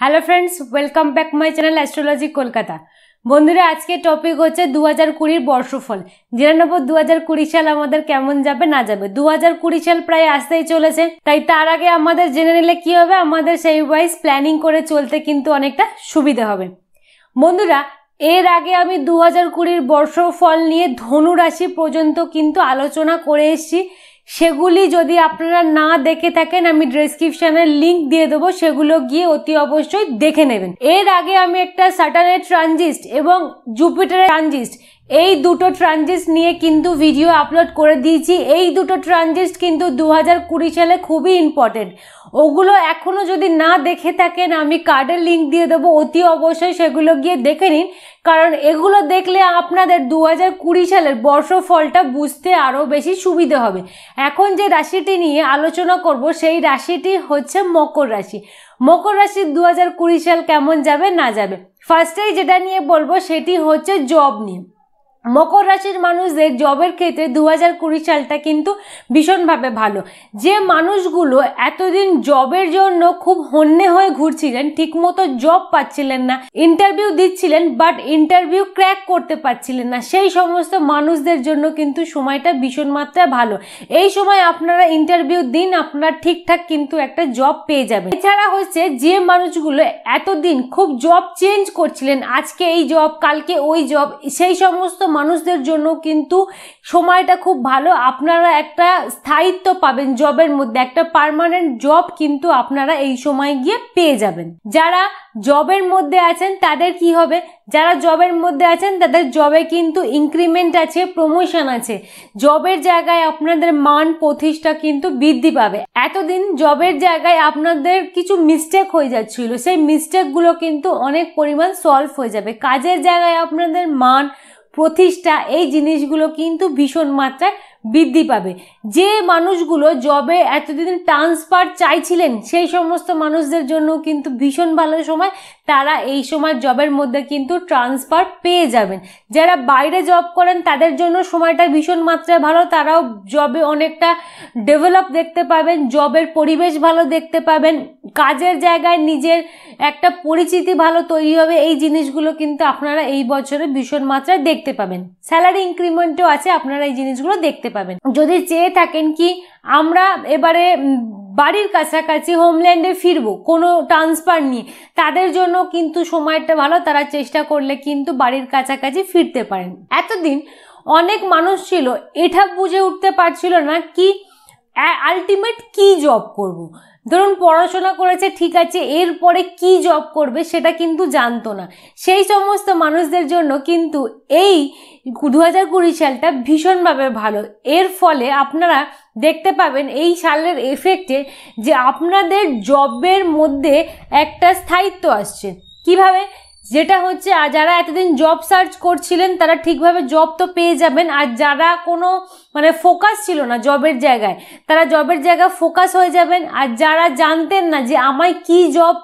Hello friends welcome back my channel astrology Kolkata বন্ধুরা আজকে topic হচ্ছে দু হাজার কুড়ির বর্ষফল জেনে দু হাজার কুড়ি সাল আমাদের কেমন যাবে না যাবে দু হাজার কুড়ি সাল প্রায় আসতেই চলেছে তাই তার আগে আমাদের জেনে নিলে কী হবে আমাদের সেই ওয়াইজ প্ল্যানিং করে চলতে কিন্তু অনেকটা সুবিধে হবে বন্ধুরা এর আগে আমি দু হাজার কুড়ির বর্ষফল নিয়ে ধনুরাশি পর্যন্ত কিন্তু আলোচনা করে এসেছি সেগুলি যদি আপনারা না দেখে থাকেন আমি ডিসক্রিপশানের লিঙ্ক দিয়ে দেবো সেগুলো গিয়ে অতি অবশ্যই দেখে নেবেন এর আগে আমি একটা স্যাটারনের ট্রানজিস্ট এবং জুপিটারের ট্রানজিস্ট এই দুটো ট্রানজিস্ট নিয়ে কিন্তু ভিডিও আপলোড করে দিয়েছি এই দুটো ট্রানজিস্ট কিন্তু দু সালে খুবই ইম্পর্টেন্ট ওগুলো এখনও যদি না দেখে থাকেন আমি কার্ডের লিঙ্ক দিয়ে দেবো অতি অবশ্যই সেগুলো গিয়ে দেখে নিন কারণ এগুলো দেখলে আপনাদের দু হাজার কুড়ি সালের বর্ষফলটা বুঝতে আরও বেশি সুবিধে হবে এখন যে রাশিটি নিয়ে আলোচনা করব সেই রাশিটি হচ্ছে মকর রাশি মকর রাশির দু হাজার কুড়ি সাল কেমন যাবে না যাবে ফার্স্টেই যেটা নিয়ে বলবো সেটি হচ্ছে জব নিয়ে মকর রাশির মানুষদের জবের ক্ষেত্রে দু হাজার কুড়ি সালটা কিন্তু ভীষণভাবে ভালো যে মানুষগুলো এতদিন জবের জন্য খুব হন্যে হয়ে ঘুরছিলেন ঠিকমতো জব পাচ্ছিলেন না ইন্টারভিউ দিচ্ছিলেন বাট ইন্টারভিউ ক্র্যাক করতে পারছিলেন না সেই সমস্ত মানুষদের জন্য কিন্তু সময়টা ভীষণ মাত্রায় ভালো এই সময় আপনারা ইন্টারভিউ দিন আপনারা ঠিকঠাক কিন্তু একটা জব পেয়ে যাবেন এছাড়া হচ্ছে যে মানুষগুলো এতদিন খুব জব চেঞ্জ করছিলেন আজকে এই জব কালকে ওই জব সেই সমস্ত মানুষদের জন্য কিন্তু সময়টা খুব ভালো আপনারা একটা স্থায়িত্ব পাবেন জবের মধ্যে একটা পারমানেন্ট জব কিন্তু আপনারা এই সময় গিয়ে পেয়ে যাবেন যারা জবের মধ্যে আছেন তাদের কি হবে যারা জবের মধ্যে আছেন তাদের জবে কিন্তু ইনক্রিমেন্ট আছে প্রমোশন আছে জবের জায়গায় আপনাদের মান প্রতিষ্ঠা কিন্তু বৃদ্ধি পাবে এতদিন জবের জায়গায় আপনাদের কিছু মিস্টেক হয়ে যাচ্ছিল সেই মিস্টেকগুলো কিন্তু অনেক পরিমাণ সলভ হয়ে যাবে কাজের জায়গায় আপনাদের মান প্রতিষ্ঠা এই জিনিসগুলো কিন্তু ভীষণ মাত্রায় বৃদ্ধি পাবে যে মানুষগুলো জবে এতদিন ট্রান্সফার চাইছিলেন সেই সমস্ত মানুষদের জন্য কিন্তু ভীষণ ভালো সময় তারা এই সময় জবের মধ্যে কিন্তু ট্রান্সফার পেয়ে যাবেন যারা বাইরে জব করেন তাদের জন্য সময়টা ভীষণ মাত্রায় ভালো তারাও জবে অনেকটা ডেভেলপ দেখতে পাবেন জবের পরিবেশ ভালো দেখতে পাবেন কাজের জায়গায় নিজের একটা পরিচিতি ভালো তৈরি হবে এই জিনিসগুলো কিন্তু আপনারা এই বছরে ভীষণ মাত্রায় দেখতে পাবেন স্যালারি ইনক্রিমেন্টও আছে আপনারা এই জিনিসগুলো দেখতে পাবেন যদি চেয়ে থাকেন কি আমরা এবারে বাড়ির কাছাকাছি হোমল্যান্ডে ফিরবো কোনো ট্রান্সফার নিয়ে তাদের জন্য কিন্তু সময়টা ভালো তারা চেষ্টা করলে কিন্তু বাড়ির কাছাকাছি ফিরতে পারেন এতদিন অনেক মানুষ ছিল এটা বুঝে উঠতে পারছিল না কি আলটিমেট কি জব করব। ধরুন পড়াশোনা করেছে ঠিক আছে এরপরে কি জব করবে সেটা কিন্তু জানতো না সেই সমস্ত মানুষদের জন্য কিন্তু এই দু হাজার কুড়ি সালটা ভীষণভাবে ভালো এর ফলে আপনারা দেখতে পাবেন এই সালের এফেক্টে যে আপনাদের জবের মধ্যে একটা স্থায়িত্ব আসছে কিভাবে যেটা হচ্ছে আর যারা এতদিন জব সার্চ করছিলেন তারা ঠিকভাবে জব তো পেয়ে যাবেন আর যারা কোনো মানে ফোকাস ছিল না জবের জায়গায় তারা জবের জায়গায় ফোকাস হয়ে যাবেন আর যারা জানতেন না যে আমায় কি জব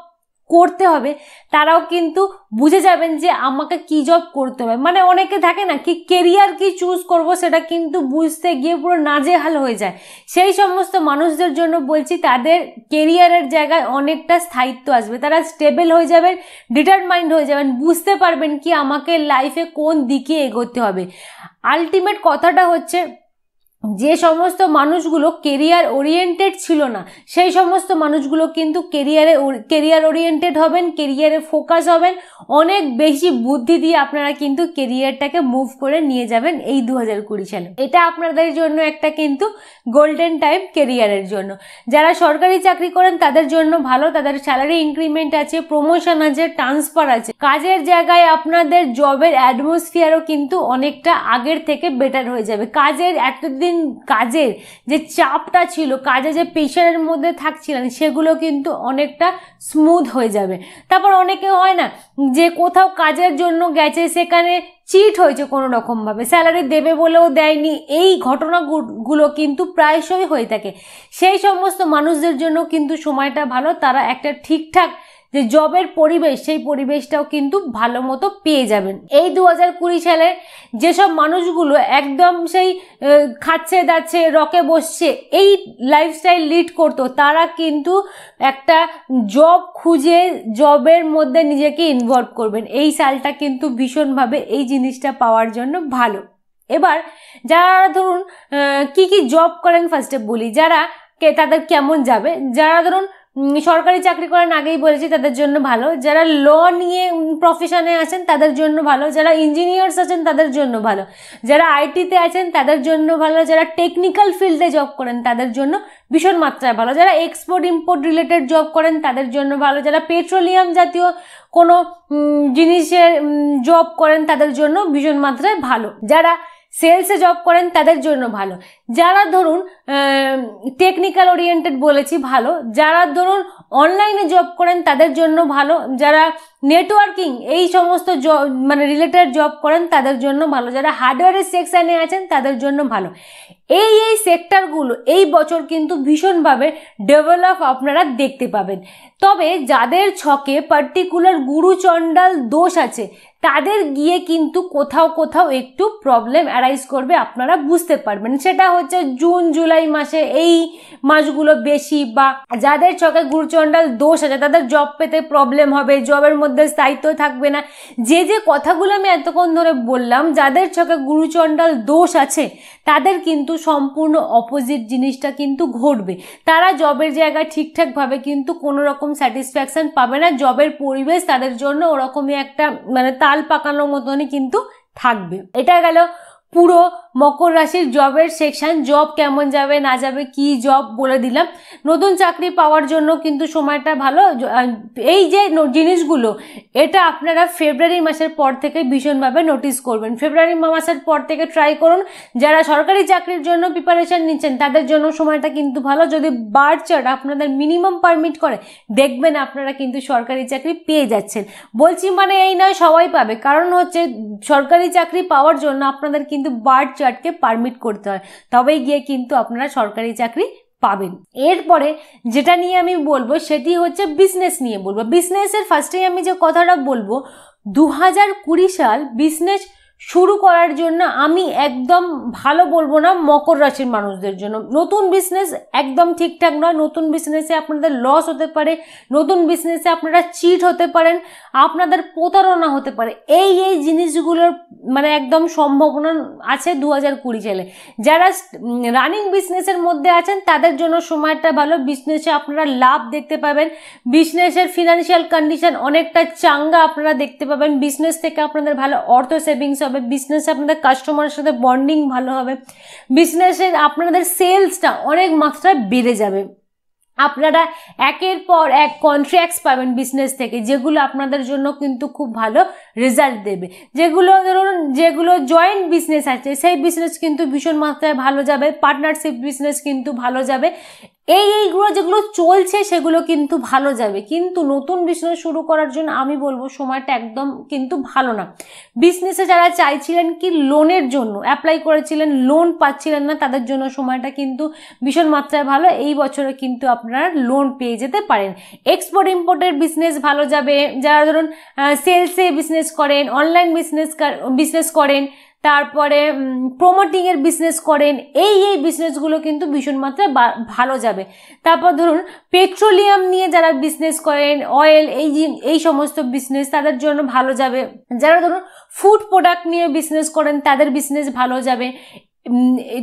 করতে হবে তারাও কিন্তু বুঝে যাবেন যে আমাকে কি জব করতে হবে মানে অনেকে থাকে না কি কেরিয়ার কি চুজ করব সেটা কিন্তু বুঝতে গিয়ে পুরো নাজেহাল হয়ে যায় সেই সমস্ত মানুষদের জন্য বলছি তাদের কেরিয়ারের জায়গায় অনেকটা স্থায়িত্ব আসবে তারা স্টেবল হয়ে যাবেন ডিটারমাইন্ড হয়ে যাবেন বুঝতে পারবেন কি আমাকে লাইফে কোন দিকে এগোতে হবে আলটিমেট কথাটা হচ্ছে যে সমস্ত মানুষগুলো কেরিয়ার ওরিয়েন্টেড ছিল না সেই সমস্ত মানুষগুলো কিন্তু কেরিয়ারে কেরিয়ার ওরিয়েন্টেড হবেন কেরিয়ারে ফোকাস হবেন অনেক বেশি বুদ্ধি দিয়ে আপনারা কিন্তু কেরিয়ারটাকে মুভ করে নিয়ে যাবেন এই দু হাজার কুড়ি সালে এটা আপনাদের জন্য একটা কিন্তু গোল্ডেন টাইম কেরিয়ারের জন্য যারা সরকারি চাকরি করেন তাদের জন্য ভালো তাদের স্যালারি ইনক্রিমেন্ট আছে প্রমোশন আছে ট্রান্সফার আছে কাজের জায়গায় আপনাদের জবের অ্যাটমসফিয়ারও কিন্তু অনেকটা আগের থেকে বেটার হয়ে যাবে কাজের এতদিন দৈনন্দিন কাজের যে চাপটা ছিল কাজে যে প্রেশারের মধ্যে থাকছিলেন সেগুলো কিন্তু অনেকটা স্মুথ হয়ে যাবে তারপর অনেকে হয় না যে কোথাও কাজের জন্য গেছে সেখানে চিট হয়েছে কোনো রকমভাবে স্যালারি দেবে বলেও দেয়নি এই ঘটনাগুলো কিন্তু প্রায়শই হয়ে থাকে সেই সমস্ত মানুষদের জন্য কিন্তু সময়টা ভালো তারা একটা ঠিকঠাক যে জবের পরিবেশ সেই পরিবেশটাও কিন্তু ভালো মতো পেয়ে যাবেন এই দু হাজার কুড়ি সালের যেসব মানুষগুলো একদম সেই খাচ্ছে দাচ্ছে রকে বসছে এই লাইফস্টাইল লিড করতো তারা কিন্তু একটা জব খুঁজে জবের মধ্যে নিজেকে ইনভলভ করবেন এই সালটা কিন্তু ভীষণভাবে এই জিনিসটা পাওয়ার জন্য ভালো এবার যারা ধরুন কি কি জব করেন ফার্স্টে বলি যারা কে তাদের কেমন যাবে যারা ধরুন সরকারি চাকরি করেন আগেই বলেছি তাদের জন্য ভালো যারা ল নিয়ে প্রফেশনে আছেন তাদের জন্য ভালো যারা ইঞ্জিনিয়ার্স আছেন তাদের জন্য ভালো যারা আইটিতে আছেন তাদের জন্য ভালো যারা টেকনিক্যাল ফিল্ডে জব করেন তাদের জন্য ভীষণ মাত্রায় ভালো যারা এক্সপোর্ট ইম্পোর্ট রিলেটেড জব করেন তাদের জন্য ভালো যারা পেট্রোলিয়াম জাতীয় কোনো জিনিসের জব করেন তাদের জন্য ভীষণ মাত্রায় ভালো যারা সেলসে জব করেন তাদের জন্য ভালো যারা ধরুন টেকনিক্যাল ওরিয়েন্টেড বলেছি ভালো যারা ধরুন অনলাইনে জব করেন তাদের জন্য ভালো যারা নেটওয়ার্কিং এই সমস্ত জব মানে রিলেটেড জব করেন তাদের জন্য ভালো যারা হার্ডওয়্যারের সেকশানে আছেন তাদের জন্য ভালো এই এই সেক্টরগুলো এই বছর কিন্তু ভীষণভাবে ডেভেলপ আপনারা দেখতে পাবেন তবে যাদের ছকে পার্টিকুলার গুরুচণ্ডাল দোষ আছে তাদের গিয়ে কিন্তু কোথাও কোথাও একটু প্রবলেম অ্যারাইজ করবে আপনারা বুঝতে পারবেন সেটা হচ্ছে জুন জুলাই মাসে এই মাসগুলো বেশি বা যাদের ছকে গুরুচণ্ডাল দোষ আছে তাদের জব পেতে প্রবলেম হবে জবের মধ্যে মুখোপাধ্যায় স্থায়িত্ব থাকবে না যে যে কথাগুলো আমি এতক্ষণ ধরে বললাম যাদের চোখে গুরুচণ্ডাল দোষ আছে তাদের কিন্তু সম্পূর্ণ অপোজিট জিনিসটা কিন্তু ঘটবে তারা জবের জায়গা ঠিকঠাকভাবে কিন্তু কোনো রকম স্যাটিসফ্যাকশান পাবে না জবের পরিবেশ তাদের জন্য ওরকমই একটা মানে তাল পাকানোর মতনই কিন্তু থাকবে এটা গেল পুরো মকর রাশির জবের সেকশান জব কেমন যাবে না যাবে কি জব বলে দিলাম নতুন চাকরি পাওয়ার জন্য কিন্তু সময়টা ভালো এই যে জিনিসগুলো এটা আপনারা ফেব্রুয়ারি মাসের পর থেকে ভীষণভাবে নোটিস করবেন ফেব্রুয়ারি মাসের পর থেকে ট্রাই করুন যারা সরকারি চাকরির জন্য প্রিপারেশান নিচ্ছেন তাদের জন্য সময়টা কিন্তু ভালো যদি বার চার আপনাদের মিনিমাম পারমিট করে দেখবেন আপনারা কিন্তু সরকারি চাকরি পেয়ে যাচ্ছেন বলছি মানে এই নয় সবাই পাবে কারণ হচ্ছে সরকারি চাকরি পাওয়ার জন্য আপনাদের কিন্তু বার চার্টকে পারমিট করতে হয় তবেই গিয়ে কিন্তু আপনারা সরকারি চাকরি পাবেন এরপরে যেটা নিয়ে আমি বলবো সেটি হচ্ছে বিজনেস নিয়ে বলবো বিজনেসের ফার্স্টেই আমি যে কথাটা বলবো দু সাল বিজনেস শুরু করার জন্য আমি একদম ভালো বলবো না মকর রাশির মানুষদের জন্য নতুন বিজনেস একদম ঠিকঠাক নয় নতুন বিজনেসে আপনাদের লস হতে পারে নতুন বিজনেসে আপনারা চিট হতে পারেন আপনাদের প্রতারণা হতে পারে এই এই জিনিসগুলোর মানে একদম সম্ভাবনা আছে দু হাজার কুড়ি সালে যারা রানিং বিজনেসের মধ্যে আছেন তাদের জন্য সময়টা ভালো বিজনেসে আপনারা লাভ দেখতে পাবেন বিজনেসের ফিনান্সিয়াল কন্ডিশন অনেকটা চাঙ্গা আপনারা দেখতে পাবেন বিজনেস থেকে আপনাদের ভালো অর্থ সেভিংস হবে বিজনেসে আপনাদের কাস্টমারের সাথে বন্ডিং ভালো হবে বিজনেসের আপনাদের সেলসটা অনেক মাত্রায় বেড়ে যাবে আপনারা একের পর এক কন্ট্রাক্টস পাবেন বিজনেস থেকে যেগুলো আপনাদের জন্য কিন্তু খুব ভালো রেজাল্ট দেবে যেগুলো ধরুন যেগুলো জয়েন্ট বিজনেস আছে সেই বিজনেস কিন্তু ভীষণ মাত্রায় ভালো যাবে পার্টনারশিপ বিজনেস কিন্তু ভালো যাবে এই এইগুলো যেগুলো চলছে সেগুলো কিন্তু ভালো যাবে কিন্তু নতুন বিজনেস শুরু করার জন্য আমি বলবো সময়টা একদম কিন্তু ভালো না বিজনেসে যারা চাইছিলেন কি লোনের জন্য অ্যাপ্লাই করেছিলেন লোন পাচ্ছিলেন না তাদের জন্য সময়টা কিন্তু ভীষণ মাত্রায় ভালো এই বছরে কিন্তু আপনারা লোন পেয়ে যেতে পারেন এক্সপোর্ট ইম্পোর্টের বিজনেস ভালো যাবে যারা ধরুন সেলসে বিজনেস করেন অনলাইন বিজনেস বিজনেস করেন তারপরে প্রোমোটিংয়ের বিজনেস করেন এই এই বিজনেসগুলো কিন্তু ভীষণ মাত্রায় ভালো যাবে তারপর ধরুন পেট্রোলিয়াম নিয়ে যারা বিজনেস করেন অয়েল এই এই সমস্ত বিজনেস তাদের জন্য ভালো যাবে যারা ধরুন ফুড প্রোডাক্ট নিয়ে বিজনেস করেন তাদের বিজনেস ভালো যাবে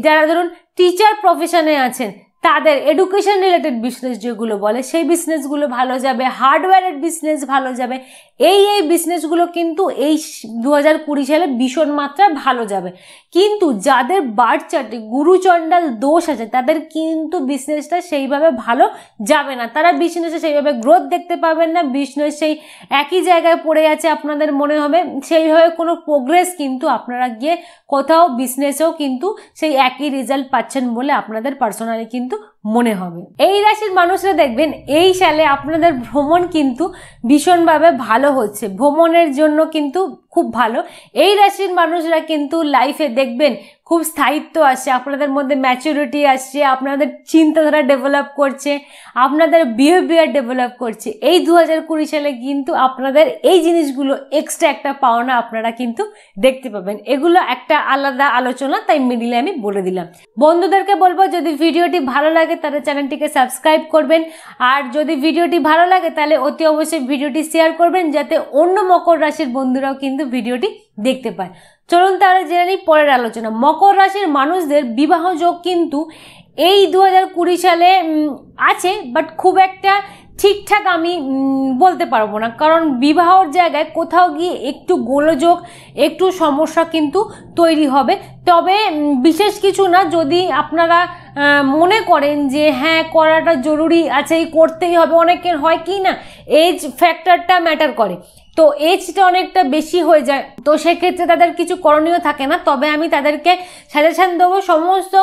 যারা ধরুন টিচার প্রফেশনে আছেন তাদের এডুকেশন রিলেটেড বিজনেস যেগুলো বলে সেই বিজনেসগুলো ভালো যাবে হার্ডওয়্যারের বিজনেস ভালো যাবে এই এই বিজনেসগুলো কিন্তু এই দু হাজার কুড়ি সালে ভীষণ মাত্রায় ভালো যাবে কিন্তু যাদের বার্থ চার্টে গুরুচণ্ডাল দোষ আছে তাদের কিন্তু বিজনেসটা সেইভাবে ভালো যাবে না তারা বিজনেসে সেইভাবে গ্রোথ দেখতে পাবেন না বিজনেস সেই একই জায়গায় পড়ে আছে আপনাদের মনে হবে সেইভাবে কোনো প্রোগ্রেস কিন্তু আপনারা গিয়ে কোথাও বিজনেসেও কিন্তু সেই একই রেজাল্ট পাচ্ছেন বলে আপনাদের পার্সোনালি কিন্তু মনে হবে এই রাশির মানুষরা দেখবেন এই সালে আপনাদের ভ্রমণ কিন্তু ভীষণভাবে ভালো হচ্ছে ভ্রমণের জন্য কিন্তু খুব ভালো এই রাশির মানুষরা কিন্তু লাইফে দেখবেন খুব স্থায়িত্ব আসছে আপনাদের মধ্যে ম্যাচুরিটি আসছে আপনাদের চিন্তাধারা ডেভেলপ করছে আপনাদের বিহেভিয়ার ডেভেলপ করছে এই দু হাজার কুড়ি সালে কিন্তু আপনাদের এই জিনিসগুলো এক্সট্রা একটা পাওনা আপনারা কিন্তু দেখতে পাবেন এগুলো একটা আলাদা আলোচনা তাই মিডিলে আমি বলে দিলাম বন্ধুদেরকে বলবো যদি ভিডিওটি ভালো লাগে তাহলে চ্যানেলটিকে সাবস্ক্রাইব করবেন আর যদি ভিডিওটি ভালো লাগে তাহলে অতি অবশ্যই ভিডিওটি শেয়ার করবেন যাতে অন্য মকর রাশির বন্ধুরাও কিন্তু কিন্তু ভিডিওটি দেখতে পায় চলুন তাহলে জেনে নিই পরের আলোচনা মকর রাশির মানুষদের বিবাহ যোগ কিন্তু এই দু সালে আছে বাট খুব একটা ঠিকঠাক আমি বলতে পারবো না কারণ বিবাহর জায়গায় কোথাও গিয়ে একটু গোলযোগ একটু সমস্যা কিন্তু তৈরি হবে তবে বিশেষ কিছু না যদি আপনারা মনে করেন যে হ্যাঁ করাটা জরুরি আছে আচ্ছা, এই করতেই হবে অনেকের হয় কি না এজ ফ্যাক্টরটা ম্যাটার করে তো এজটা অনেকটা বেশি হয়ে যায় তো সেক্ষেত্রে তাদের কিছু করণীয় থাকে না তবে আমি তাদেরকে সাজেশান দেবো সমস্ত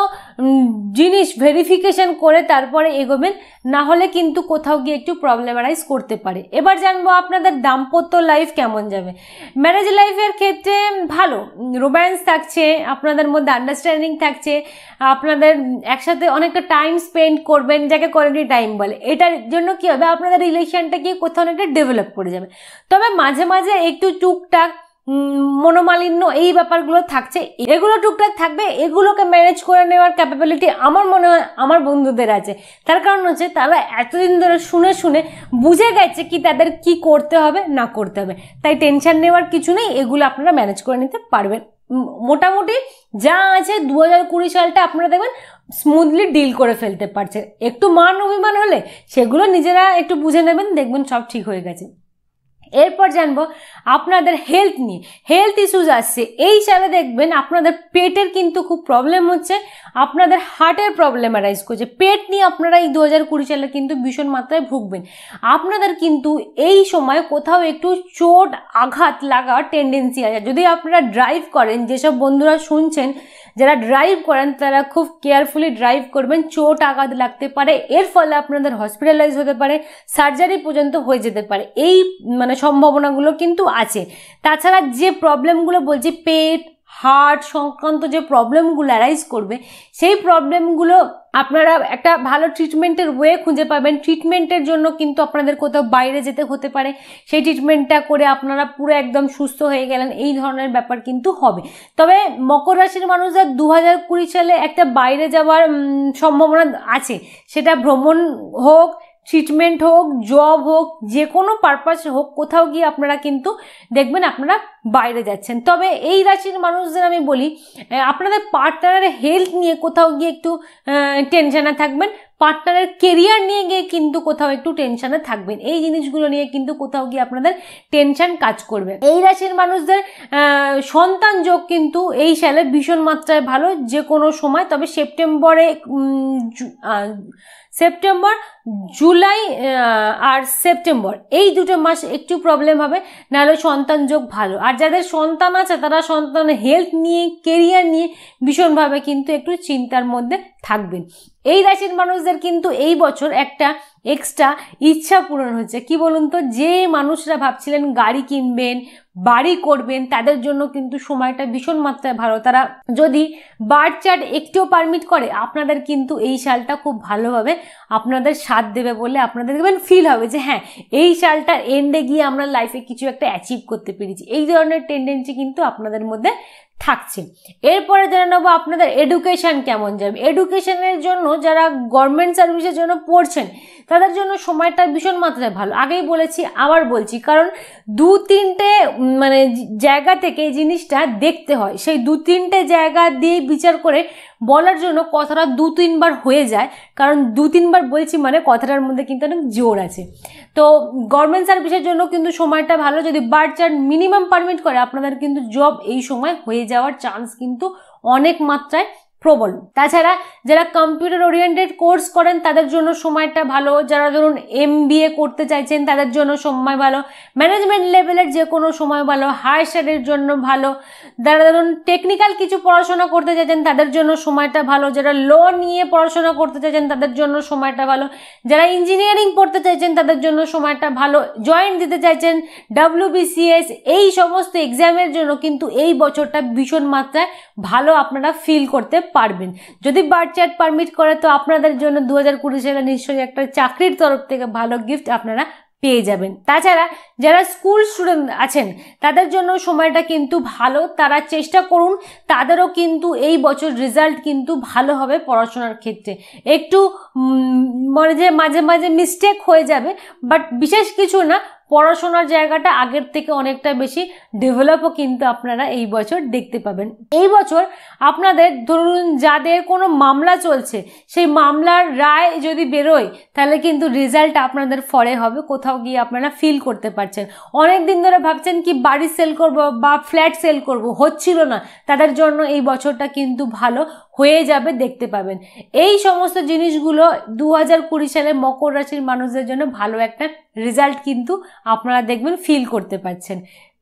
জিনিস ভেরিফিকেশন করে তারপরে এগোবেন না হলে কিন্তু কোথাও গিয়ে একটু প্রবলেমারাইজ করতে পারে এবার জানবো আপনাদের দাম্পত্য লাইফ কেমন যাবে ম্যারেজ লাইফের ক্ষেত্রে ভালো রোম্যান্স থাকছে আপনাদের মধ্যে আন্ডারস্ট্যান্ডিং থাকছে আপনাদের এক একসাথে অনেকটা টাইম স্পেন্ড করবেন যাকে কোয়ালিটি টাইম বলে এটার জন্য কী হবে আপনাদের রিলেশনটা কি কোথাও অনেকটা ডেভেলপ করে যাবে তবে মাঝে মাঝে একটু টুকটাক মনোমালিন্য এই ব্যাপারগুলো থাকছে এগুলো টুকটাক থাকবে এগুলোকে ম্যানেজ করে নেওয়ার ক্যাপাবিলিটি আমার মনে হয় আমার বন্ধুদের আছে তার কারণ হচ্ছে তারা এতদিন ধরে শুনে শুনে বুঝে গেছে কি তাদের কি করতে হবে না করতে হবে তাই টেনশন নেওয়ার কিছু নেই এগুলো আপনারা ম্যানেজ করে নিতে পারবেন মোটামুটি যা আছে দু হাজার কুড়ি সালটা আপনারা দেখবেন স্মুথলি ডিল করে ফেলতে পারছে একটু মান অভিমান হলে সেগুলো নিজেরা একটু বুঝে নেবেন দেখবেন সব ঠিক হয়ে গেছে এরপর জানবো আপনাদের হেলথ নিয়ে হেলথ ইস্যুজ আসছে এই সালে দেখবেন আপনাদের পেটের কিন্তু খুব প্রবলেম হচ্ছে আপনাদের হার্টের প্রবলেম অ্যারাইজ করছে পেট নিয়ে আপনারা এই দু হাজার কুড়ি সালে কিন্তু ভীষণ মাত্রায় ভুগবেন আপনাদের কিন্তু এই সময় কোথাও একটু চোট আঘাত লাগার টেন্ডেন্সি আছে যদি আপনারা ড্রাইভ করেন যেসব বন্ধুরা শুনছেন যারা ড্রাইভ করেন তারা খুব কেয়ারফুলি ড্রাইভ করবেন চোট আঘাত লাগতে পারে এর ফলে আপনাদের হসপিটালাইজ হতে পারে সার্জারি পর্যন্ত হয়ে যেতে পারে এই মানে সম্ভাবনাগুলো কিন্তু আছে তাছাড়া যে প্রবলেমগুলো বলছি পেট হার্ট সংক্রান্ত যে প্রবলেমগুলো অ্যারাইজ করবে সেই প্রবলেমগুলো আপনারা একটা ভালো ট্রিটমেন্টের ওয়ে খুঁজে পাবেন ট্রিটমেন্টের জন্য কিন্তু আপনাদের কোথাও বাইরে যেতে হতে পারে সেই ট্রিটমেন্টটা করে আপনারা পুরো একদম সুস্থ হয়ে গেলেন এই ধরনের ব্যাপার কিন্তু হবে তবে মকর রাশির মানুষরা দু হাজার সালে একটা বাইরে যাওয়ার সম্ভাবনা আছে সেটা ভ্রমণ হোক ট্রিটমেন্ট হোক জব হোক যে কোনো পারপাসে হোক কোথাও গিয়ে আপনারা কিন্তু দেখবেন আপনারা বাইরে যাচ্ছেন তবে এই রাশির মানুষদের আমি বলি আপনাদের পার্টনারের হেলথ নিয়ে কোথাও গিয়ে একটু টেনশানে থাকবেন পার্টনারের কেরিয়ার নিয়ে গিয়ে কিন্তু কোথাও একটু টেনশানে থাকবেন এই জিনিসগুলো নিয়ে কিন্তু কোথাও গিয়ে আপনাদের টেনশান কাজ করবে এই রাশির মানুষদের সন্তান যোগ কিন্তু এই সালে ভীষণ মাত্রায় ভালো যে কোনো সময় তবে সেপ্টেম্বরে সেপ্টেম্বর জুলাই আর সেপ্টেম্বর এই দুটো মাস একটু প্রবলেম হবে নাহলে সন্তান যোগ ভালো আর যাদের সন্তান আছে তারা সন্তান হেলথ নিয়ে কেরিয়ার নিয়ে ভীষণভাবে কিন্তু একটু চিন্তার মধ্যে থাকবেন এই রাশির মানুষদের কিন্তু এই বছর একটা এক্সট্রা ইচ্ছা পূরণ হচ্ছে কি বলুন তো যে মানুষরা ভাবছিলেন গাড়ি কিনবেন বাড়ি করবেন তাদের জন্য কিন্তু সময়টা ভীষণ মাত্রায় ভালো তারা যদি বার চার্ট একটুও পারমিট করে আপনাদের কিন্তু এই সালটা খুব ভালোভাবে আপনাদের সাথ দেবে বলে আপনাদের দেখবেন মানে ফিল হবে যে হ্যাঁ এই সালটার এন্ডে গিয়ে আমরা লাইফে কিছু একটা অ্যাচিভ করতে পেরেছি এই ধরনের টেন্ডেন্সি কিন্তু আপনাদের মধ্যে থাকছে এরপরে জেনে নেবো আপনাদের এডুকেশান কেমন যাবে এডুকেশনের জন্য যারা গভর্নমেন্ট সার্ভিসের জন্য পড়ছেন তাদের জন্য সময়টা ভীষণ মাত্রায় ভালো আগেই বলেছি আবার বলছি কারণ দু তিনটে মানে জায়গা থেকে এই জিনিসটা দেখতে হয় সেই দু তিনটে জায়গা দিয়ে বিচার করে বলার জন্য কথাটা দু তিনবার হয়ে যায় কারণ দু তিনবার বলছি মানে কথাটার মধ্যে কিন্তু অনেক জোর আছে তো গভর্নমেন্ট সার্ভিসের জন্য কিন্তু সময়টা ভালো যদি বার্থ চার্ট মিনিমাম পারমিট করে আপনাদের কিন্তু জব এই সময় হয়ে যাওয়ার চান্স কিন্তু অনেক মাত্রায় প্রবল তাছাড়া যারা কম্পিউটার ওরিয়েন্টেড কোর্স করেন তাদের জন্য সময়টা ভালো যারা ধরুন এম করতে চাইছেন তাদের জন্য সময় ভালো ম্যানেজমেন্ট লেভেলের যে কোনো সময় ভালো হায়ার স্টাডির জন্য ভালো যারা ধরুন টেকনিক্যাল কিছু পড়াশোনা করতে চাইছেন তাদের জন্য সময়টা ভালো যারা ল নিয়ে পড়াশোনা করতে চাইছেন তাদের জন্য সময়টা ভালো যারা ইঞ্জিনিয়ারিং পড়তে চাইছেন তাদের জন্য সময়টা ভালো জয়েন্ট দিতে চাইছেন ডাব্লিউ এই সমস্ত এক্সামের জন্য কিন্তু এই বছরটা ভীষণ মাত্রায় ভালো আপনারা ফিল করতে পারবেন যদি বার্থ চার্ট পারমিট করে তো আপনাদের জন্য দু হাজার কুড়ি সালে নিশ্চয়ই একটা চাকরির তরফ থেকে ভালো গিফট আপনারা পেয়ে যাবেন তাছাড়া যারা স্কুল স্টুডেন্ট আছেন তাদের জন্য সময়টা কিন্তু ভালো তারা চেষ্টা করুন তাদেরও কিন্তু এই বছর রেজাল্ট কিন্তু ভালো হবে পড়াশোনার ক্ষেত্রে একটু মানে যে মাঝে মাঝে মিস্টেক হয়ে যাবে বাট বিশেষ কিছু না পড়াশোনার জায়গাটা আগের থেকে অনেকটা বেশি ডেভেলপও কিন্তু আপনারা এই বছর দেখতে পাবেন এই বছর আপনাদের ধরুন যাদের কোনো মামলা চলছে সেই মামলার রায় যদি বেরোয় তাহলে কিন্তু রেজাল্ট আপনাদের ফলে হবে কোথাও গিয়ে আপনারা ফিল করতে পারছেন অনেক দিন ধরে ভাবছেন কি বাড়ি সেল করব বা ফ্ল্যাট সেল করব হচ্ছিল না তাদের জন্য এই বছরটা কিন্তু ভালো হয়ে যাবে দেখতে পাবেন এই সমস্ত জিনিসগুলো দু হাজার কুড়ি সালে মকর রাশির মানুষদের জন্য ভালো একটা রেজাল্ট কিন্তু আপনারা দেখবেন ফিল করতে পারছেন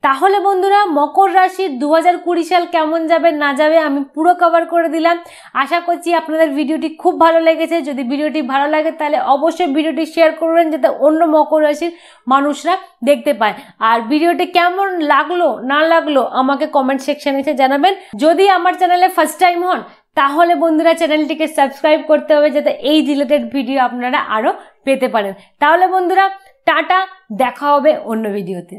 তাহলে বন্ধুরা মকর রাশির দু হাজার কুড়ি সাল কেমন যাবে না যাবে আমি পুরো কভার করে দিলাম আশা করছি আপনাদের ভিডিওটি খুব ভালো লেগেছে যদি ভিডিওটি ভালো লাগে তাহলে অবশ্যই ভিডিওটি শেয়ার করবেন যাতে অন্য মকর রাশির মানুষরা দেখতে পায় আর ভিডিওটি কেমন লাগলো না লাগলো আমাকে কমেন্ট সেকশানে এসে জানাবেন যদি আমার চ্যানেলে ফার্স্ট টাইম হন তাহলে বন্ধুরা চ্যানেলটিকে সাবস্ক্রাইব করতে হবে যাতে এই রিলেটেড ভিডিও আপনারা আরও পেতে পারেন তাহলে বন্ধুরা টাটা দেখা হবে অন্য ভিডিওতে